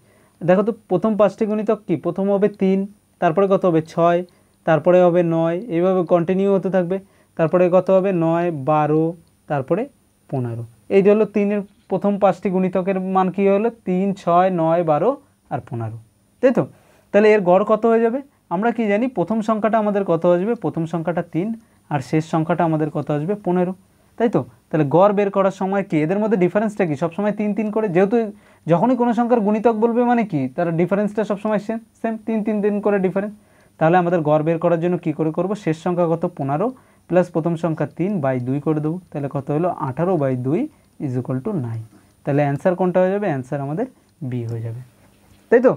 দেখো তো প্রথম পাঁচটি গুণিতক কি প্রথম হবে তিন তারপরে কত হবে ছয় তারপরে হবে নয় এইভাবে কন্টিনিউ হতে থাকবে তারপরে কত হবে নয় বারো তারপরে পনেরো এই হলো তিনের প্রথম পাঁচটি গুণিতকের মান কী হলো তিন ছয় নয় বারো আর পনেরো তাই তো তাহলে এর গড় কত হয়ে যাবে আমরা কি জানি প্রথম সংখ্যাটা আমাদের কত আসবে প্রথম সংখ্যাটা তিন আর শেষ সংখ্যাটা আমাদের কত আসবে পনেরো তাই তো তাহলে গড় বের করার সময় কি এদের মধ্যে ডিফারেন্সটা কি সবসময় তিন তিন করে যেহেতু যখনই কোনো সংখ্যার গুণিতক বলবে মানে কি তার ডিফারেন্সটা সবসময় সেম সেম তিন তিন তিন করে ডিফারেন্স তাহলে আমাদের গড় বের করার জন্য কি করে করব শেষ সংখ্যা কত পনেরো প্লাস প্রথম সংখ্যা তিন বাই দুই করে দেবো তাহলে কত হলো আঠারো বাই দুই ইজ ইকুয়াল টু নাইন তাহলে অ্যান্সার কোনটা হয়ে যাবে অ্যান্সার আমাদের বি হয়ে যাবে তাই তো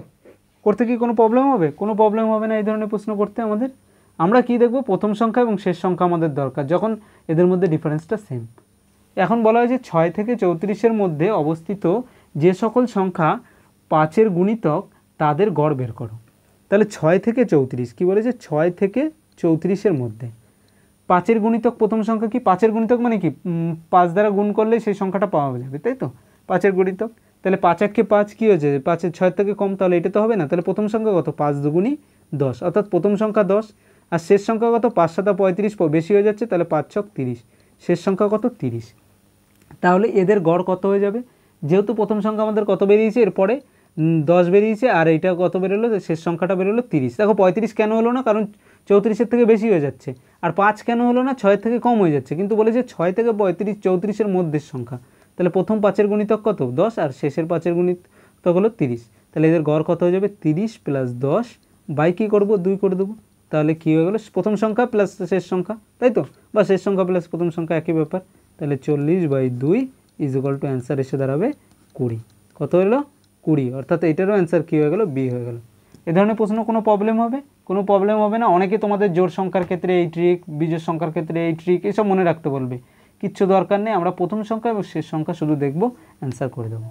করতে কি কোনো প্রবলেম হবে কোনো প্রবলেম হবে না এই ধরনের প্রশ্ন করতে আমাদের আমরা কি দেখব প্রথম সংখ্যা এবং শেষ সংখ্যা আমাদের দরকার যখন এদের মধ্যে ডিফারেন্সটা সেম এখন বলা হয়েছে ছয় থেকে চৌত্রিশের মধ্যে অবস্থিত যে সকল সংখ্যা পাঁচের গুণিতক তাদের গড় বের করো তাহলে ছয় থেকে চৌত্রিশ কী বলেছে ছয় থেকে চৌত্রিশের মধ্যে পাঁচের গুণিতক প্রথম সংখ্যা কি পাঁচের গুণিতক মানে কি পাঁচ দ্বারা গুণ করলে সেই সংখ্যাটা পাওয়া যাবে তাই তো পাঁচের গুণিতক তাহলে পাঁচ একে পাঁচ কী হয়েছে পাঁচের ছয় থেকে কম তাহলে এটা তো হবে না তাহলে প্রথম সংখ্যা কত পাঁচ দুগুণি দশ অর্থাৎ প্রথম সংখ্যা দশ আর শেষ সংখ্যা কত পাঁচ সাতা পঁয়ত্রিশ বেশি হয়ে যাচ্ছে তাহলে পাঁচ ছক তিরিশ শেষ সংখ্যা কত তিরিশ তাহলে এদের গড় কত হয়ে যাবে যেহেতু প্রথম সংখ্যা আমাদের কত বেরিয়েছে এরপরে দশ বেরিয়েছে আর এইটা কত বেরোলো শেষ সংখ্যাটা বেরোলো তিরিশ দেখো পঁয়ত্রিশ কেন হলো না কারণ চৌত্রিশের থেকে বেশি হয়ে যাচ্ছে আর পাঁচ কেন হলো না ছয় থেকে কম হয়ে যাচ্ছে কিন্তু বলেছে ছয় থেকে পঁয়ত্রিশ চৌত্রিশের মধ্যে সংখ্যা তাহলে প্রথম পাঁচের গণিতক কত দশ আর শেষের পাঁচের গণিতক হলো তিরিশ তাহলে এদের গড় কত হয়ে যাবে তিরিশ প্লাস দশ বাই কী করবো দুই করে দেবো তাহলে কী হয়ে গেলো প্রথম সংখ্যা প্লাস শেষ সংখ্যা তাই তো বা শেষ সংখ্যা প্লাস প্রথম সংখ্যা একই ব্যাপার তাহলে চল্লিশ বাই দুই ইজ ইকুয়াল টু অ্যান্সার এসে দাঁড়াবে কুড়ি কত হলো কুড়ি অর্থাৎ এটারও অ্যান্সার কী হয়ে গেল বি হয়ে গেল এ ধরনের প্রশ্ন কোনো প্রবলেম হবে কোনো প্রবলেম হবে না অনেকে তোমাদের জোর সংখ্যার ক্ষেত্রে এই ট্রিক বিজোর সংখ্যার ক্ষেত্রে এই ট্রিক এসব মনে রাখতে বলবে কিচ্ছু দরকার নেই আমরা প্রথম সংখ্যা এবং শেষ সংখ্যা শুধু দেখব অ্যান্সার করে দেবো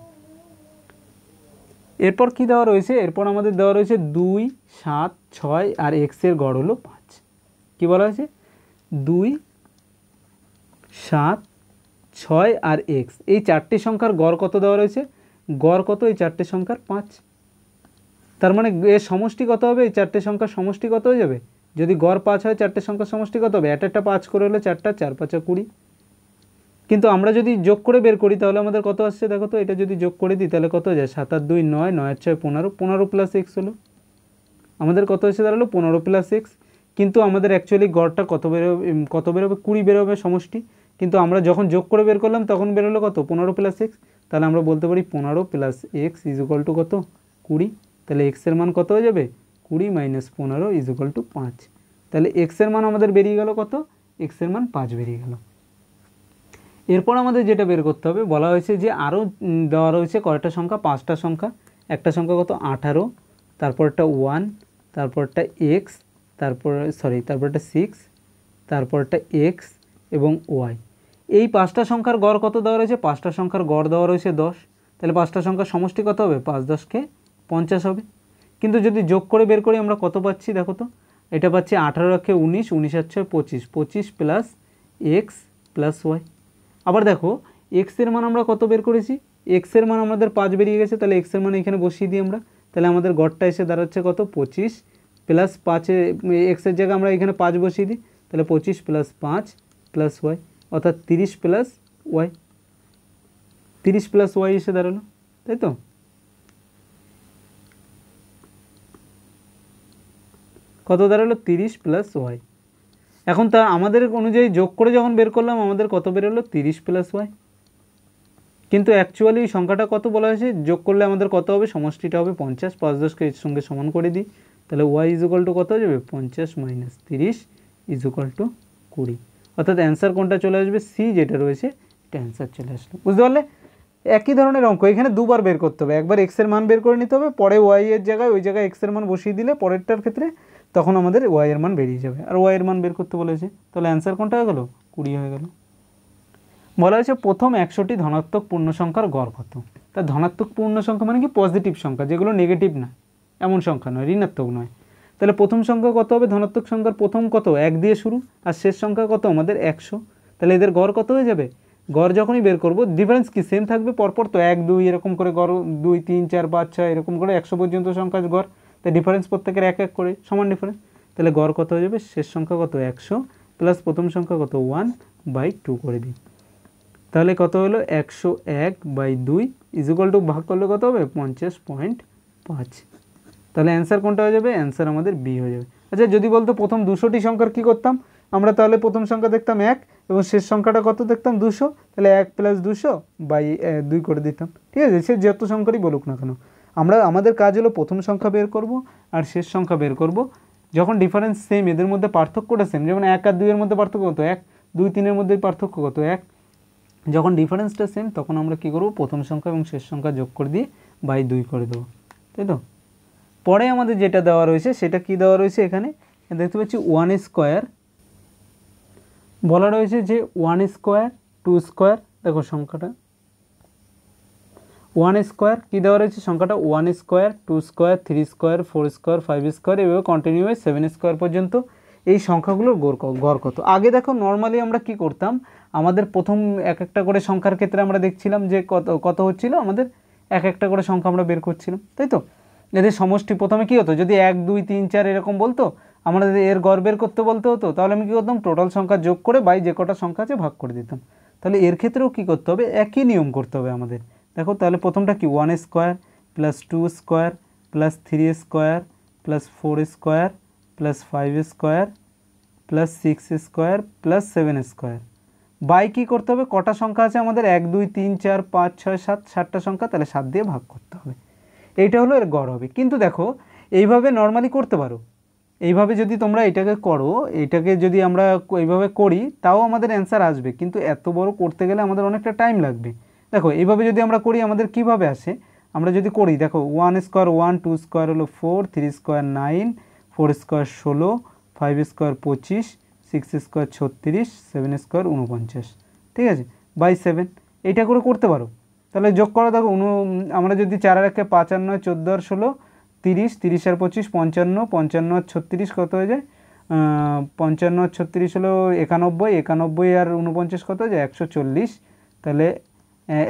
এরপর কি দেওয়া রয়েছে এরপর আমাদের দেওয়া রয়েছে দুই সাত ছয় আর এক্সের গড় হলো পাঁচ কী বলা হয়েছে দুই সাত ছয় আর এক্স এই চারটি সংখ্যার গড় কত দেওয়া রয়েছে গড় কত এই চারটে সংখ্যার পাঁচ তার মানে এর সমষ্টি কত হবে এই চারটে সংখ্যার সমষ্টি কত হয়ে যাবে যদি গড় পাঁচ হয় চারটে সংখ্যার সমষ্টি কত হবে এক একটা পাঁচ করে হলো চারটা চার পাঁচা কুড়ি কিন্তু আমরা যদি যোগ করে বের করি তাহলে আমাদের কত আসছে দেখো তো এটা যদি যোগ করে দিই তাহলে কত যায় সাত আর দুই নয় নয় ছয় পনেরো পনেরো প্লাস এক্স হলো আমাদের কত এসে দাঁড়ালো পনেরো প্লাস এক্স কিন্তু আমাদের অ্যাকচুয়ালি গড়টা কত বেরোবে কত বেরোবে কুড়ি বেরোবে সমষ্টি কিন্তু আমরা যখন যোগ করে বের করলাম তখন বেরোলো কত পনেরো প্লাস এক্স তাহলে আমরা বলতে পারি পনেরো প্লাস এক্স ইজুকাল টু কত কুড়ি তাহলে এক্সের মান কত হয়ে যাবে কুড়ি মাইনাস পনেরো ইজুকাল টু পাঁচ তাহলে এক্সের মান আমাদের বেরিয়ে গেল কত এক্সের মান পাঁচ বেরিয়ে গেল এরপর আমাদের যেটা বের করতে হবে বলা হয়েছে যে আরও দেওয়া রয়েছে কয়টা সংখ্যা পাঁচটা সংখ্যা একটা সংখ্যা কত আঠারো তারপরটা ওয়ান তারপরটা এক্স তারপর সরি তারপরটা সিক্স তারপরটা এক্স এবং ওয়াই এই পাঁচটা সংখ্যার গড় কত দেওয়া রয়েছে পাঁচটা সংখ্যার গড় দেওয়া রয়েছে দশ তাহলে পাঁচটা সংখ্যার সমষ্টি কত হবে পাঁচ দশকে পঞ্চাশ হবে কিন্তু যদি যোগ করে বের করি আমরা কত পাচ্ছি দেখো তো এটা পাচ্ছি আঠারো একে উনিশ উনিশ আর ছয় পঁচিশ পঁচিশ প্লাস এক্স প্লাস ওয়াই আবার দেখো এক্সের মান আমরা কত বের করেছি এক্সের মান আমাদের পাঁচ বেরিয়ে গেছে তাহলে এক্সের মান এখানে বসিয়ে দিই আমরা তাহলে আমাদের গড়টা এসে দাঁড়াচ্ছে কত পঁচিশ প্লাস পাঁচে এক্সের জায়গায় আমরা এখানে পাঁচ বসিয়ে দিই তাহলে পঁচিশ প্লাস পাঁচ প্লাস ওয়াই অর্থাৎ তিরিশ প্লাস ওয়াই তিরিশ প্লাস ওয়াই এসে দাঁড়ালো তাই তো কত দাঁড়ালো তিরিশ প্লাস ওয়াই এখন তা আমাদের অনুযায়ী যোগ করে যখন বের করলাম আমাদের কত বেরোলো তিরিশ প্লাস ওয়াই কিন্তু অ্যাকচুয়ালি সংখ্যাটা কত বলা হয়েছে যোগ করলে আমাদের কত হবে সমষ্টিটা হবে পঞ্চাশ পাঁচ দশকে এর সঙ্গে সমান করে দিই তাহলে ওয়াই ইজ টু কত হয়ে যাবে পঞ্চাশ মাইনাস তিরিশ ইজ টু কুড়ি অর্থাৎ অ্যান্সার কোনটা চলে আসবে সি যেটা রয়েছে এটা অ্যান্সার চলে আসলো বুঝতে পারলে একই ধরনের অঙ্ক এখানে দুবার বের করতে হবে একবার এক্সের মান বের করে নিতে হবে পরে ওয়াই এর জায়গায় ওই জায়গায় এক্সের মান বসিয়ে দিলে পরেরটার ক্ষেত্রে তখন আমাদের ওয়াই এর মান বেরিয়ে যাবে আর ওয়াই এর মান বের করতে বলেছে তাহলে অ্যান্সার কোনটা হয়ে গেলো কুড়ি হয়ে গেল বলা হয়েছে প্রথম একশোটি ধনাত্মক পূর্ণ সংখ্যার গড় কত তা ধনাত্মক পূর্ণ সংখ্যা মানে কি পজিটিভ সংখ্যা যেগুলো নেগেটিভ না এমন সংখ্যা নয় ঋণাত্মক নয় তাহলে প্রথম সংখ্যা কত হবে ধনাত্মক সংখ্যার প্রথম কত এক দিয়ে শুরু আর শেষ সংখ্যা কত আমাদের একশো তাহলে এদের গড় কত হয়ে যাবে গড় যখনই বের করব ডিফারেন্স কি সেম থাকবে পরপর তো এক দুই এরকম করে গড় দুই তিন চার পাঁচ ছয় এরকম করে একশো পর্যন্ত সংখ্যার গড় তাই ডিফারেন্স প্রত্যেকের এক এক করে সমান ডিফারেন্স তাহলে গড় কত হয়ে যাবে শেষ সংখ্যা কত একশো প্লাস প্রথম সংখ্যা কত ওয়ান বাই টু করে দিই তাহলে কত হলো একশো এক বাই দুই ইজুকাল টু ভাগ করলে কত হবে পঞ্চাশ পয়েন্ট পাঁচ তাহলে অ্যান্সার কোনটা হয়ে যাবে অ্যান্সার আমাদের বি হয়ে যাবে আচ্ছা যদি বলতো প্রথম দুশোটি সংখ্যার কী করতাম আমরা তাহলে প্রথম সংখ্যা দেখতাম এক এবং শেষ সংখ্যাটা কত দেখতাম দুশো তাহলে এক প্লাস দুশো বাই দুই করে দিতাম ঠিক আছে সে যত সংখ্যারই বলুক না কেন আমরা আমাদের কাজ হলো প্রথম সংখ্যা বের করব আর শেষ সংখ্যা বের করব যখন ডিফারেন্স সেম এদের মধ্যে পার্থক্যটা সেম যেমন এক আর দুইয়ের মধ্যে পার্থক্য কত এক দুই তিনের মধ্যে পার্থক্য কত এক যখন ডিফারেন্সটা সেম তখন আমরা কী করব প্রথম সংখ্যা এবং শেষ সংখ্যা যোগ করে দিয়ে বাই দুই করে দেবো তাই তো পরে আমাদের যেটা দেওয়া রয়েছে সেটা কি দেওয়া রয়েছে এখানে দেখতে পাচ্ছি ওয়ান স্কোয়ার বলা রয়েছে যে ওয়ান স্কোয়ার টু স্কোয়ার দেখো সংখ্যাটা ওয়ান স্কোয়ার কী দেওয়া রয়েছে সংখ্যাটা one square two square three square four square five square এভাবে কন্টিনিউ হয় সেভেন স্কোয়ার পর্যন্ত এই সংখ্যাগুলোর গড় কত আগে দেখো নর্মালি আমরা কি করতাম আমাদের প্রথম এক একটা করে সংখ্যার ক্ষেত্রে আমরা দেখছিলাম যে কত কত হচ্ছিল আমাদের এক একটা করে সংখ্যা আমরা বের করছিলাম তাই তো এদের সমষ্টি প্রথমে কী হতো যদি এক দুই তিন চার এরকম বলতো আমরা যদি এর গর্বের করতে বলতে হতো তাহলে আমি কী করতাম টোটাল সংখ্যা যোগ করে বাই যে কটা সংখ্যা আছে ভাগ করে দিতাম তাহলে এর ক্ষেত্রেও কী করতে হবে একই নিয়ম করতে হবে আমাদের দেখো তাহলে প্রথমটা কি one square plus two square plus three square plus four square plus five square plus six square plus seven square by কী করতে হবে কটা সংখ্যা আছে আমাদের এক দুই তিন চার পাঁচ ছয় সাত সাতটা সংখ্যা তাহলে সাত দিয়ে ভাগ করতে হবে এইটা হলো এর গড় হবে কিন্তু দেখো এইভাবে নর্মালি করতে পারো এইভাবে যদি তোমরা এটাকে করো এটাকে যদি আমরা এইভাবে করি তাও আমাদের অ্যান্সার আসবে কিন্তু এত বড় করতে গেলে আমাদের অনেকটা টাইম লাগবে দেখো এইভাবে যদি আমরা করি আমাদের কিভাবে আসে আমরা যদি করি দেখো one square one two square হলো four three square nine four square ষোলো ফাইভ স্কোয়ার পঁচিশ সিক্স স্কোয়ার ছত্রিশ সেভেন স্কোয়ার উনপঞ্চাশ ঠিক আছে বাই সেভেন এইটা করে করতে পারো তাহলে যোগ করা দেখো উনু আমরা যদি চার আর একে পাঁচান্ন চোদ্দ আর ষোলো তিরিশ তিরিশ আর পঁচিশ পঞ্চান্ন পঞ্চান্ন ছত্রিশ কত হয়ে যায় পঞ্চান্ন ছত্রিশ হলো একানব্বই একানব্বই আর উনপঞ্চাশ কত হয়ে যায় একশো চল্লিশ তাহলে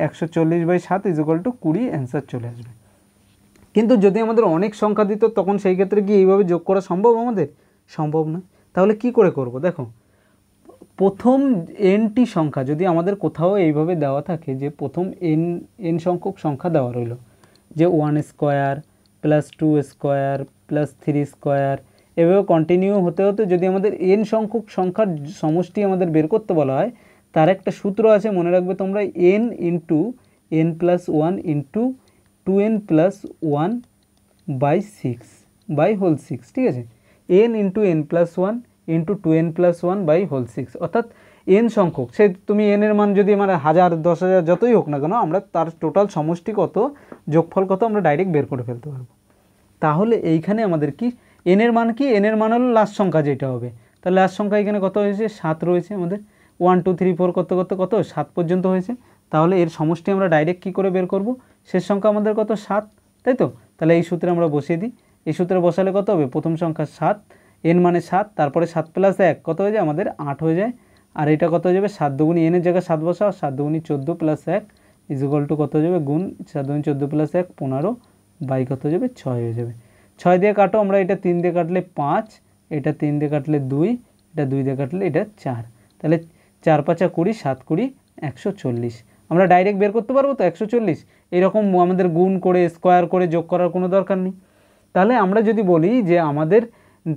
একশো চল্লিশ বাই সাত ইজুকাল টু কুড়ি অ্যান্সার চলে আসবে কিন্তু যদি আমাদের অনেক সংখ্যা দিত তখন সেই ক্ষেত্রে কি এইভাবে যোগ করা সম্ভব আমাদের সম্ভব না তাহলে কি করে করব দেখো প্রথম এনটি সংখ্যা যদি আমাদের কোথাও এইভাবে দেওয়া থাকে যে প্রথম এন এন সংখ্যক সংখ্যা দেওয়া রইল যে one square plus two square plus three square এভাবে কন্টিনিউ হতে হতে যদি আমাদের এন সংখ্যক সংখ্যার সমষ্টি আমাদের বের করতে বলা হয় তার একটা সূত্র আছে মনে রাখবে তোমরা N into N plus one into two N plus one by six by whole six ঠিক আছে N into N plus one into two N plus one by whole six অর্থাৎ এন সংখ্যক সে তুমি এন এর মান যদি মানে হাজার দশ হাজার যতই হোক না কেন আমরা তার টোটাল সমষ্টি কত যোগফল কত আমরা ডাইরেক্ট বের করে ফেলতে পারবো তাহলে এইখানে আমাদের কি এন এর মান কি এন এর মান হলো লাস্ট সংখ্যা যেটা হবে তাহলে লাস্ট সংখ্যা এখানে কত হয়েছে সাত রয়েছে আমাদের ওয়ান টু থ্রি ফোর কত কত কত সাত পর্যন্ত হয়েছে তাহলে এর সমষ্টি আমরা ডাইরেক্ট কী করে বের করবো শেষ সংখ্যা আমাদের কত সাত তাই তো তাহলে এই সূত্রে আমরা বসিয়ে দিই এই সূত্রে বসালে কত হবে প্রথম সংখ্যা সাত এন মানে সাত তারপরে সাত প্লাস এক কত হয়ে যায় আমাদের আট হয়ে যায় আর এটা কত হয়ে যাবে সাত দুগুণি এনের জায়গায় সাত বসাও সাত দুগুণি চোদ্দো প্লাস এক ইজুগল টু কত হয়ে যাবে গুণ সাত দুগুণি চোদ্দো প্লাস এক পনেরো বাই কত হয়ে যাবে ছয় হয়ে যাবে ছয় দিয়ে কাটো আমরা এটা তিন দিয়ে কাটলে পাঁচ এটা তিন দিয়ে কাটলে দুই এটা দুই দিয়ে কাটলে এটা চার তাহলে চার পাঁচা কুড়ি সাত কুড়ি একশো চল্লিশ আমরা ডাইরেক্ট বের করতে পারবো তো একশো চল্লিশ এরকম আমাদের গুণ করে স্কোয়ার করে যোগ করার কোনো দরকার নেই তাহলে আমরা যদি বলি যে আমাদের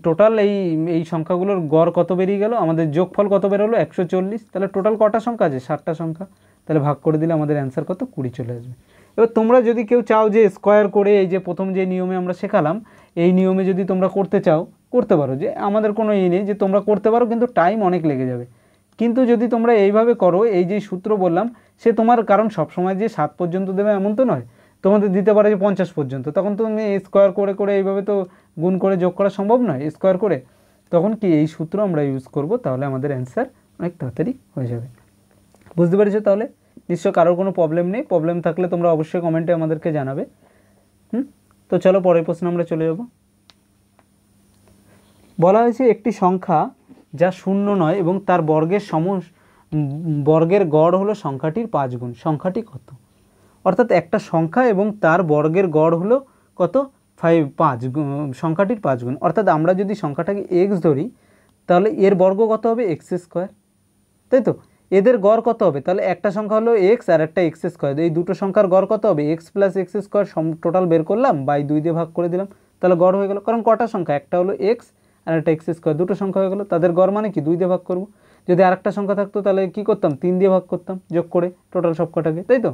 টোটাল এই এই সংখ্যাগুলোর গড় কত বেরিয়ে গেল আমাদের যোগফল কত বেরোলো একশো চল্লিশ তাহলে টোটাল কটা সংখ্যা আছে ষাটটা সংখ্যা তাহলে ভাগ করে দিলে আমাদের অ্যান্সার কত কুড়ি চলে আসবে এবার তোমরা যদি কেউ চাও যে স্কোয়ার করে এই যে প্রথম যে নিয়মে আমরা শেখালাম এই নিয়মে যদি তোমরা করতে চাও করতে পারো যে আমাদের কোনো ইয়ে নেই যে তোমরা করতে পারো কিন্তু টাইম অনেক লেগে যাবে কিন্তু যদি তোমরা এইভাবে করো এই যে সূত্র বললাম সে তোমার কারণ সবসময় যে সাত পর্যন্ত দেবে এমন তো নয় তোমাদের দিতে পারে যে পঞ্চাশ পর্যন্ত তখন তুমি স্কোয়ার করে করে এইভাবে তো গুণ করে যোগ করা সম্ভব নয় স্কোয়ার করে তখন কি এই সূত্র আমরা ইউজ করব তাহলে আমাদের অ্যান্সার অনেক তাড়াতাড়ি হয়ে যাবে বুঝতে পেরেছো তাহলে নিশ্চয় কারোর কোনো প্রবলেম নেই প্রবলেম থাকলে তোমরা অবশ্যই কমেন্টে আমাদেরকে জানাবে হুম তো চলো পরের প্রশ্ন আমরা চলে যাব বলা হয়েছে একটি সংখ্যা যা শূন্য নয় এবং তার বর্গের সম বর্গের গড় হলো সংখ্যাটির পাঁচ গুণ সংখ্যাটি কত অর্থাৎ একটা সংখ্যা এবং তার বর্গের গড় হলো কত ফাইভ পাঁচ সংখ্যাটির পাঁচ গুণ অর্থাৎ আমরা যদি সংখ্যাটাকে এক্স ধরি তাহলে এর বর্গ কত হবে এক্স স্কোয়ার তাই তো এদের গড় কত হবে তাহলে একটা সংখ্যা হলো এক্স আর একটা এক্স স্কোয়ার এই দুটো সংখ্যার গড় কত হবে X plus X square total বের করলাম বাই দুই দিয়ে ভাগ করে দিলাম তাহলে গড় হয়ে গেল কারণ কটা সংখ্যা একটা হলো এক্স আর একটা এক্স স্কোয়ার দুটো সংখ্যা হয়ে গেলো তাদের গড় মানে কি দুই দিয়ে ভাগ করবো যদি আরেকটা সংখ্যা থাকতো তাহলে কি করতাম তিন দিয়ে ভাগ করতাম যোগ করে টোটাল সব কটাকে তাই তো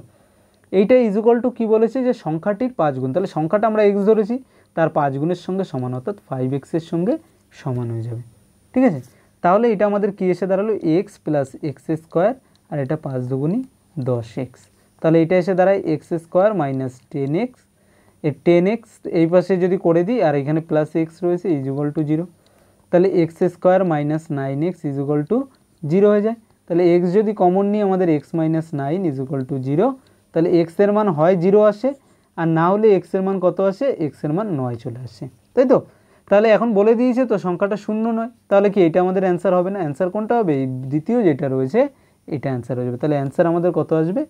এইটা ইজুকাল টু কী বলেছে যে সংখ্যাটির পাঁচ গুণ তাহলে সংখ্যাটা আমরা এক্স ধরেছি তার পাঁচ গুণের সঙ্গে সমান অর্থাৎ ফাইভ এক্সের সঙ্গে সমান হয়ে যাবে ঠিক আছে তাহলে এটা আমাদের কী এসে দাঁড়ালো এক্স প্লাস এক্স স্কোয়ার আর এটা পাঁচ দুগুণই দশ এক্স তাহলে এটা এসে দাঁড়ায় X square minus ten X এ টেন এক্স এই পাশে যদি করে দিই আর এখানে প্লাস এক্স রয়েছে ইজুগল টু জিরো তাহলে X square minus nine X equal to zero হয়ে যায় তাহলে এক্স যদি কমন নিই আমাদের X minus nine equal to zero তাহলে এক্সের মান হয় জিরো আসে আর না হলে এক্সের মান কত আসে এক্সের মান নয় চলে আসে তাই তো তাহলে এখন বলে দিয়েছে তো সংখ্যাটা শূন্য নয় তাহলে কি এটা আমাদের অ্যান্সার হবে না অ্যান্সার কোনটা হবে এই দ্বিতীয় যেটা রয়েছে এটা অ্যান্সার হয়ে যাবে তাহলে অ্যান্সার আমাদের কত আসবে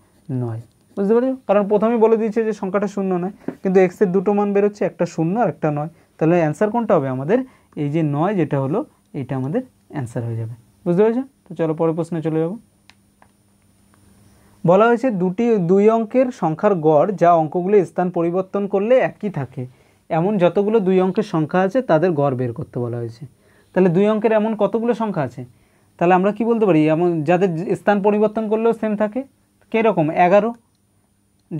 নয় বুঝতে পারছো কারণ প্রথমেই বলে দিয়েছে যে সংখ্যাটা শূন্য নয় কিন্তু এক্সের দুটো মান বেরোচ্ছে একটা শূন্য আর একটা নয় তাহলে অ্যান্সার কোনটা হবে আমাদের এই যে নয় যেটা হলো এটা আমাদের অ্যান্সার হয়ে যাবে বুঝতে পারছো তো চলো পরের প্রশ্নে চলে যাবো বলা হয়েছে দুটি দুই অঙ্কের সংখ্যার গড় যা অঙ্কগুলো স্থান পরিবর্তন করলে একই থাকে এমন যতগুলো দুই অঙ্কের সংখ্যা আছে তাদের গড় বের করতে বলা হয়েছে তাহলে দুই অঙ্কের এমন কতগুলো সংখ্যা আছে তাহলে আমরা কি বলতে পারি এমন যাদের স্থান পরিবর্তন করলেও সেম থাকে কীরকম এগারো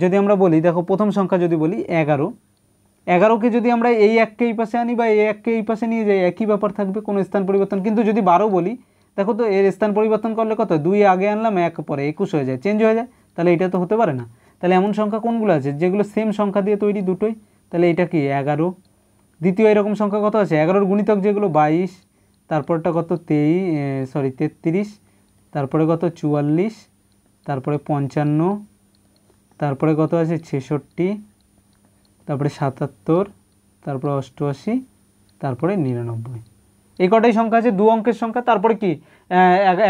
যদি আমরা বলি দেখো প্রথম সংখ্যা যদি বলি এগারো এগারোকে যদি আমরা এই এককে এই পাশে আনি বা এই এককে এই পাশে নিয়ে যাই একই ব্যাপার থাকবে কোনো স্থান পরিবর্তন কিন্তু যদি বারো বলি দেখো তো এর স্থান পরিবর্তন করলে কত দুই আগে আনলাম এক পরে একুশ হয়ে যায় চেঞ্জ হয়ে যায় তাহলে এটা তো হতে পারে না তাহলে এমন সংখ্যা কোনগুলো আছে যেগুলো সেম সংখ্যা দিয়ে তৈরি দুটোই তাহলে এটা কি এগারো দ্বিতীয় এরকম সংখ্যা কত আছে এগারোর গুণিতক যেগুলো বাইশ তারপরটা কত তেই সরি তেত্রিশ তারপরে কত চুয়াল্লিশ তারপরে পঞ্চান্ন তারপরে কত আছে ছেষট্টি তারপরে সাতাত্তর তারপরে অষ্টআশি তারপরে নিরানব্বই এই কটাই সংখ্যা আছে দু অঙ্কের সংখ্যা তারপরে কি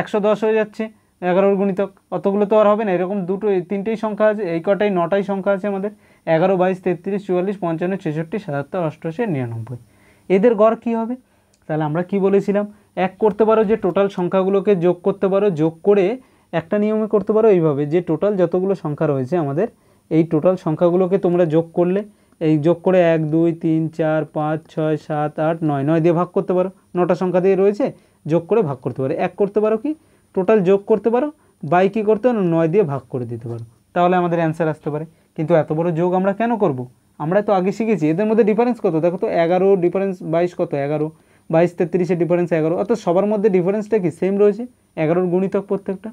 একশো দশ হয়ে যাচ্ছে এগারোর গুণিতক অতগুলো তো আর হবে না এরকম দুটো তিনটেই সংখ্যা আছে এই কটাই নটাই সংখ্যা আছে আমাদের এগারো বাইশ তেত্রিশ চুয়াল্লিশ পঞ্চান্ন ছেষট্টি সাতাত্তর অষ্টআশি নিরানব্বই এদের গড় কী হবে তাহলে আমরা কি বলেছিলাম এক করতে পারো যে টোটাল সংখ্যাগুলোকে যোগ করতে পারো যোগ করে একটা নিয়মে করতে পারো এইভাবে যে টোটাল যতগুলো সংখ্যা রয়েছে আমাদের এই টোটাল সংখ্যাগুলোকে তোমরা যোগ করলে এই যোগ করে এক দুই তিন চার পাঁচ ছয় সাত আট নয় নয় দিয়ে ভাগ করতে পারো নটা সংখ্যা দিয়ে রয়েছে যোগ করে ভাগ করতে পারো এক করতে পারো কি টোটাল যোগ করতে পারো বাই কী করতে পারো নয় দিয়ে ভাগ করে দিতে পারো তাহলে আমাদের অ্যান্সার আসতে পারে কিন্তু এত বড় যোগ আমরা কেন করব। আমরা তো আগে শিখেছি এদের মধ্যে ডিফারেন্স কত দেখো তো এগারো ডিফারেন্স বাইশ কত এগারো বাইশ তেত্রিশের ডিফারেন্স এগারো অর্থাৎ সবার মধ্যে ডিফারেন্সটা কি সেম রয়েছে এগারোর গুণিতক প্রত্যেকটা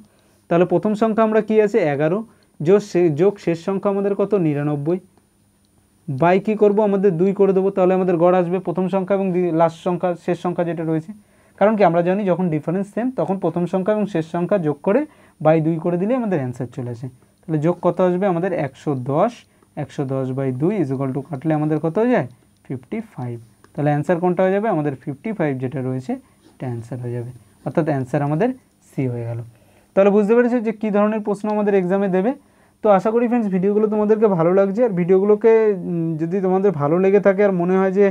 তাহলে প্রথম সংখ্যা আমরা কি আছে এগারো যোগ যোগ শেষ সংখ্যা আমাদের কত নিরানব্বই বাই কী করবো আমাদের দুই করে দেবো তাহলে আমাদের গড় আসবে প্রথম সংখ্যা এবং লাস্ট সংখ্যা শেষ সংখ্যা যেটা রয়েছে কারণ কি আমরা জানি যখন ডিফারেন্স সেম তখন প্রথম সংখ্যা এবং শেষ সংখ্যা যোগ করে বাই দুই করে দিলে আমাদের অ্যান্সার চলে আসে তাহলে যোগ কত আসবে আমাদের একশো দশ একশো দশ বাই দুই ইজগল টু কাটলে আমাদের কত হয়ে যায় ফিফটি ফাইভ তাহলে অ্যান্সার কোনটা হয়ে যাবে আমাদের ফিফটি ফাইভ যেটা রয়েছে এটা অ্যান্সার হয়ে যাবে অর্থাৎ অ্যান্সার আমাদের সি হয়ে গেল তাহলে বুঝতে পেরেছো যে কী ধরনের প্রশ্ন আমাদের এক্সামে দেবে তো আশা করি ফ্রেন্ডস ভিডিওগুলো তোমাদেরকে ভালো লাগছে আর ভিডিওগুলোকে যদি তোমাদের ভালো লেগে থাকে আর মনে হয় যে